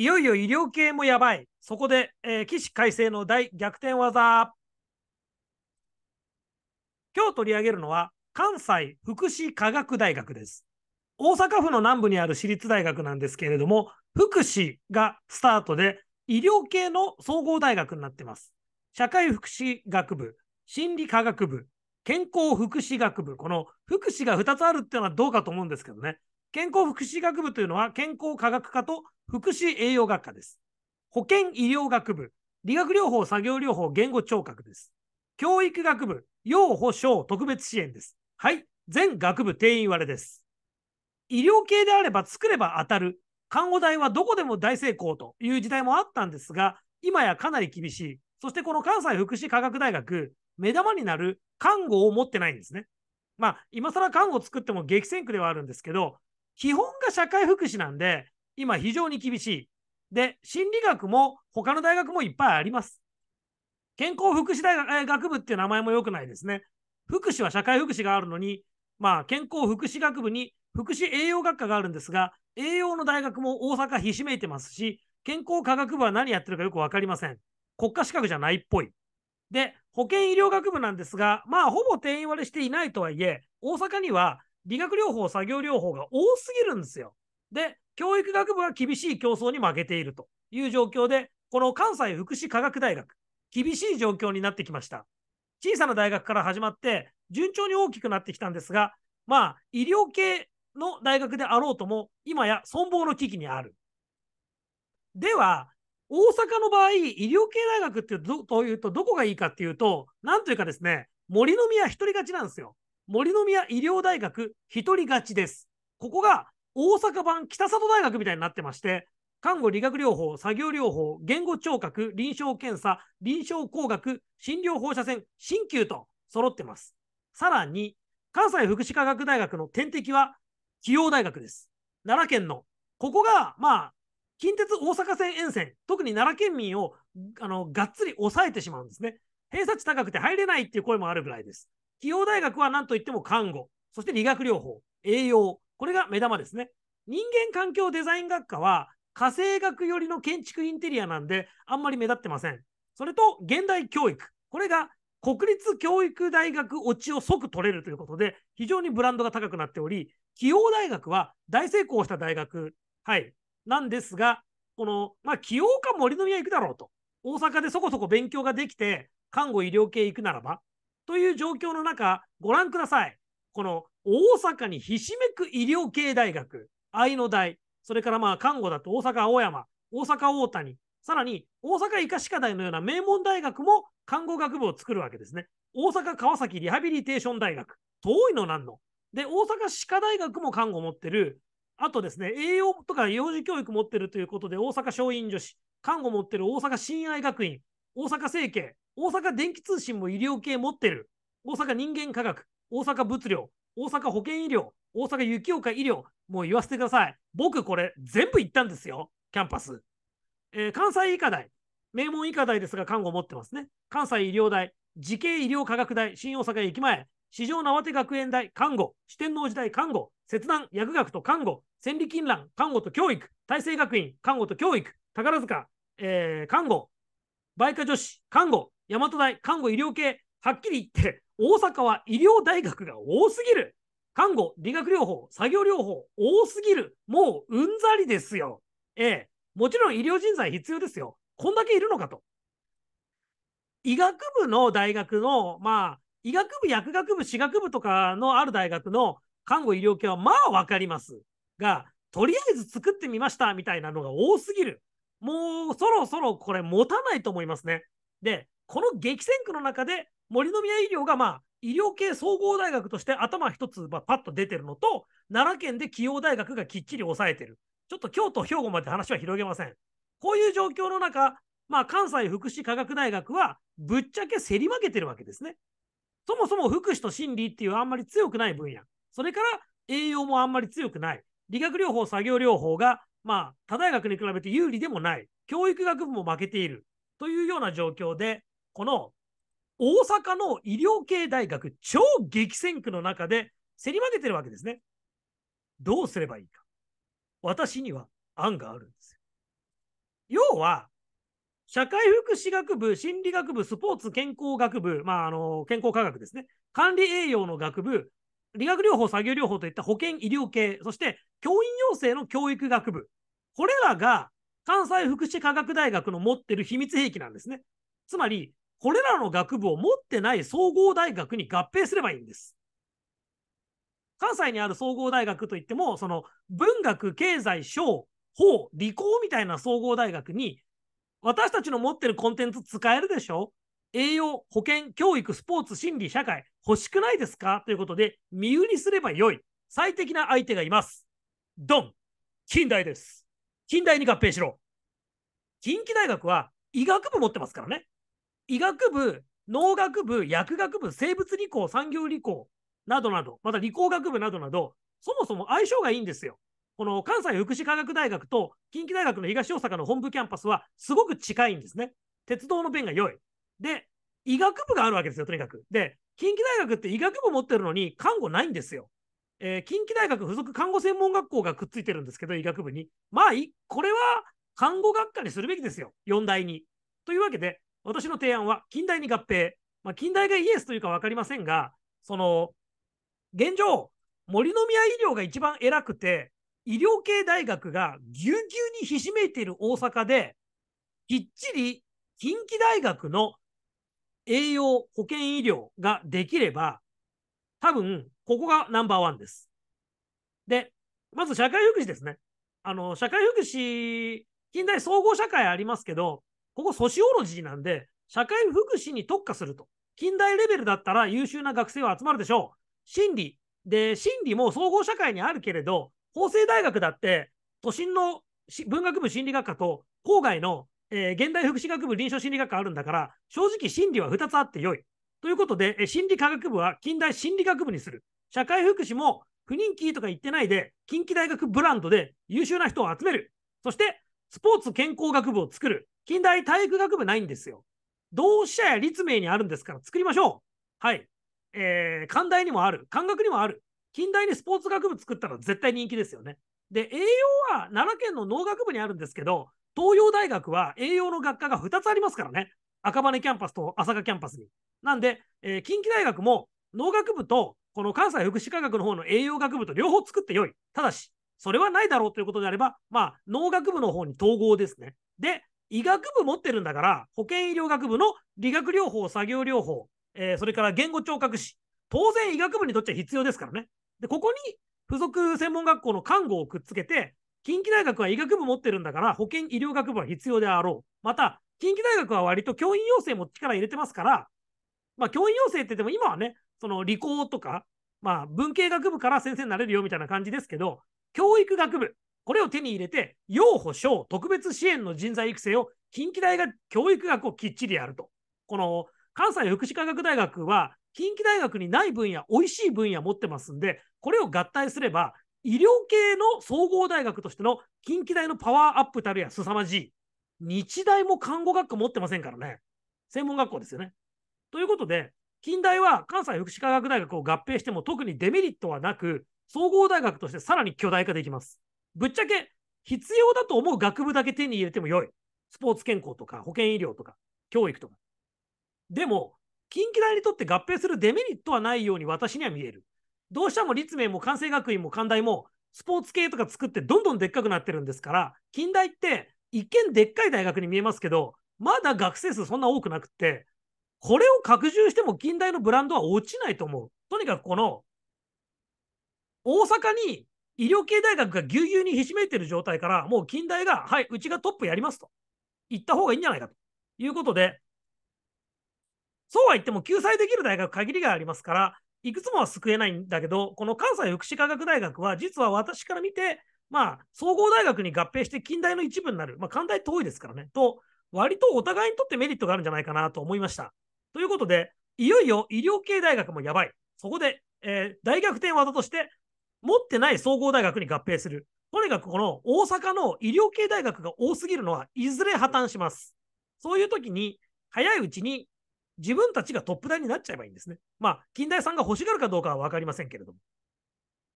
いよいよ医療系もやばい。そこで、えー、起死回生の大逆転技。今日取り上げるのは、関西福祉科学大学です。大阪府の南部にある私立大学なんですけれども、福祉がスタートで、医療系の総合大学になってます。社会福祉学部、心理科学部、健康福祉学部、この福祉が2つあるっていうのはどうかと思うんですけどね。健康福祉学部というのは健康科学科と福祉栄養学科です。保健医療学部、理学療法、作業療法、言語聴覚です。教育学部、養護障特別支援です。はい、全学部定員割れです。医療系であれば作れば当たる。看護台はどこでも大成功という時代もあったんですが、今やかなり厳しい。そしてこの関西福祉科学大学、目玉になる看護を持ってないんですね。まあ、今更看護作っても激戦区ではあるんですけど、基本が社会福祉なんで、今非常に厳しい。で、心理学も他の大学もいっぱいあります。健康福祉大学学部っていう名前も良くないですね。福祉は社会福祉があるのに、まあ、健康福祉学部に福祉栄養学科があるんですが、栄養の大学も大阪ひしめいてますし、健康科学部は何やってるかよく分かりません。国家資格じゃないっぽい。で、保健医療学部なんですが、まあ、ほぼ定員割れしていないとはいえ、大阪には理学療法、作業療法が多すぎるんですよ。で、教育学部は厳しい競争に負けているという状況で、この関西福祉科学大学、厳しい状況になってきました。小さな大学から始まって、順調に大きくなってきたんですが、まあ、医療系の大学であろうとも、今や存亡の危機にある。では、大阪の場合、医療系大学っていうと、どこがいいかっていうと、なんというかですね、森の宮一人勝ちなんですよ。森宮医療大学一人勝ちです。ここが大阪版北里大学みたいになってまして、看護理学療法、作業療法、言語聴覚、臨床検査、臨床工学、診療放射線、鍼灸と揃ってます。さらに、関西福祉科学大学の天敵は、紀陽大学です。奈良県の。ここが、まあ、近鉄大阪線沿線、特に奈良県民をあのがっつり抑えてしまうんですね。偏差値高くて入れないっていう声もあるぐらいです。企業大学は何といっても看護、そして理学療法、栄養、これが目玉ですね。人間環境デザイン学科は、火星学寄りの建築インテリアなんで、あんまり目立ってません。それと、現代教育。これが国立教育大学オチを即取れるということで、非常にブランドが高くなっており、企業大学は大成功した大学、はい、なんですが、この、まあ、起業か森の宮行くだろうと。大阪でそこそこ勉強ができて、看護医療系行くならば、という状況の中、ご覧ください。この大阪にひしめく医療系大学、愛の大、それからまあ看護だと大阪青山、大阪大谷、さらに大阪医科歯科大のような名門大学も看護学部を作るわけですね。大阪川崎リハビリテーション大学、遠いのなんの。で、大阪歯科大学も看護持ってる。あとですね、栄養とか幼児教育持ってるということで、大阪松陰女子、看護持ってる大阪親愛学院、大阪政経、大阪電気通信も医療系持ってる、大阪人間科学、大阪物量、大阪保健医療、大阪雪岡医療、もう言わせてください。僕これ全部行ったんですよ、キャンパス。えー、関西医科大、名門医科大ですが看護持ってますね。関西医療大、慈恵医療科学大、新大阪駅前、四条縄手学園大、看護、四天王時代、看護、切断、薬学と看護、千里金蘭、看護と教育、大成学院、看護と教育、宝塚、えー、看護、梅花女子、看護、大和大、看護医療系、はっきり言って、大阪は医療大学が多すぎる。看護、理学療法、作業療法、多すぎる。もううんざりですよ。ええ、もちろん医療人材必要ですよ。こんだけいるのかと。医学部の大学の、まあ、医学部、薬学部、歯学部とかのある大学の看護医療系はまあわかります。が、とりあえず作ってみましたみたいなのが多すぎる。もうそろそろこれ持たないと思いますね。で、この激戦区の中で森の宮医療がまあ医療系総合大学として頭一つパッと出てるのと、奈良県で慶応大学がきっちり抑えてる。ちょっと京都、兵庫まで話は広げません。こういう状況の中、まあ、関西福祉科学大学はぶっちゃけ競り負けてるわけですね。そもそも福祉と心理っていうあんまり強くない分野。それから栄養もあんまり強くない。理学療法、作業療法がまあ、他大学に比べて有利でもない、教育学部も負けているというような状況で、この大阪の医療系大学、超激戦区の中で競り負けてるわけですね。どうすればいいか。私には案があるんですよ。要は、社会福祉学部、心理学部、スポーツ健康学部、まあ、あの健康科学ですね、管理栄養の学部、理学療法、作業療法といった保健医療系、そして教員養成の教育学部、これらが関西福祉科学大学の持ってる秘密兵器なんですね。つまり、これらの学部を持ってない総合大学に合併すればいいんです。関西にある総合大学といっても、その文学、経済、商、法、理工みたいな総合大学に、私たちの持ってるコンテンツ使えるでしょ栄養、保健、教育、スポーツ、心理、社会。欲しくないですかということで、身売りすれば良い。最適な相手がいます。ドン近代です。近代に合併しろ。近畿大学は医学部持ってますからね。医学部、農学部、薬学部、生物理工、産業理工などなど、また理工学部などなど、そもそも相性がいいんですよ。この関西福祉科学大学と近畿大学の東大阪の本部キャンパスはすごく近いんですね。鉄道の便が良い。で、医学部があるわけですよ、とにかく。で、近畿大学って医学部持ってるのに看護ないんですよ。えー、近畿大学附属看護専門学校がくっついてるんですけど、医学部に。まあ、これは看護学科にするべきですよ、4大に。というわけで、私の提案は近代に合併。まあ、近代がイエスというか分かりませんが、その、現状、森の宮医療が一番偉くて、医療系大学がぎゅうぎゅうにひしめいている大阪で、きっちり近畿大学の栄養、保健医療ができれば、多分、ここがナンバーワンです。で、まず社会福祉ですね。あの、社会福祉、近代総合社会ありますけど、ここソシオロジーなんで、社会福祉に特化すると。近代レベルだったら優秀な学生は集まるでしょう。心理。で、心理も総合社会にあるけれど、法政大学だって、都心の文学部心理学科と郊外のえー、現代福祉学部臨床心理学科あるんだから、正直心理は2つあってよい。ということで、え心理科学部は近代心理学部にする。社会福祉も不人気とか言ってないで、近畿大学ブランドで優秀な人を集める。そして、スポーツ健康学部を作る。近代体育学部ないんですよ。同志社や立命にあるんですから作りましょう。はい。えー、寛大にもある。漢学にもある。近代にスポーツ学部作ったら絶対人気ですよね。で、栄養は奈良県の農学部にあるんですけど、東洋大学は栄養の学科が2つありますからね。赤羽キャンパスと浅霞キャンパスに。なんで、えー、近畿大学も農学部とこの関西福祉科学の方の栄養学部と両方作ってよい。ただし、それはないだろうということであれば、まあ、農学部の方に統合ですね。で、医学部持ってるんだから、保健医療学部の理学療法、作業療法、えー、それから言語聴覚士、当然医学部にとっちゃ必要ですからね。で、ここに付属専門学校の看護をくっつけて、近畿大学は医学部持ってるんだから、保健医療学部は必要であろう。また、近畿大学は割と教員養成も力入れてますから、まあ、教員養成って言っても今はね、その理工とか、まあ、文系学部から先生になれるよみたいな感じですけど、教育学部、これを手に入れて、要保障、特別支援の人材育成を近畿大学教育学をきっちりやると。この関西福祉科学大学は、近畿大学にない分野、美味しい分野持ってますんで、これを合体すれば、医療系の総合大学としての近畿大のパワーアップたるや凄まじい。日大も看護学科持ってませんからね。専門学校ですよね。ということで、近大は関西福祉科学大学を合併しても特にデメリットはなく、総合大学としてさらに巨大化できます。ぶっちゃけ、必要だと思う学部だけ手に入れても良い。スポーツ健康とか保健医療とか教育とか。でも、近畿大にとって合併するデメリットはないように私には見える。どうしても立命も関西学院も関大もスポーツ系とか作ってどんどんでっかくなってるんですから、近代って一見でっかい大学に見えますけど、まだ学生数そんな多くなくて、これを拡充しても近代のブランドは落ちないと思う。とにかくこの、大阪に医療系大学がぎゅうぎゅうにひしめいてる状態から、もう近代が、はい、うちがトップやりますと言った方がいいんじゃないかということで、そうは言っても救済できる大学限りがありますから、いくつもは救えないんだけど、この関西福祉科学大学は、実は私から見て、まあ、総合大学に合併して近代の一部になる、まあ、関大遠いですからね、と、割とお互いにとってメリットがあるんじゃないかなと思いました。ということで、いよいよ医療系大学もやばい。そこで、えー、大逆転技として、持ってない総合大学に合併する。とにかくこの大阪の医療系大学が多すぎるのは、いずれ破綻します。そういう時に、早いうちに自分たちがトップ台になっちゃえばいいんですね。まあ、近代さんが欲しがるかどうかは分かりませんけれども。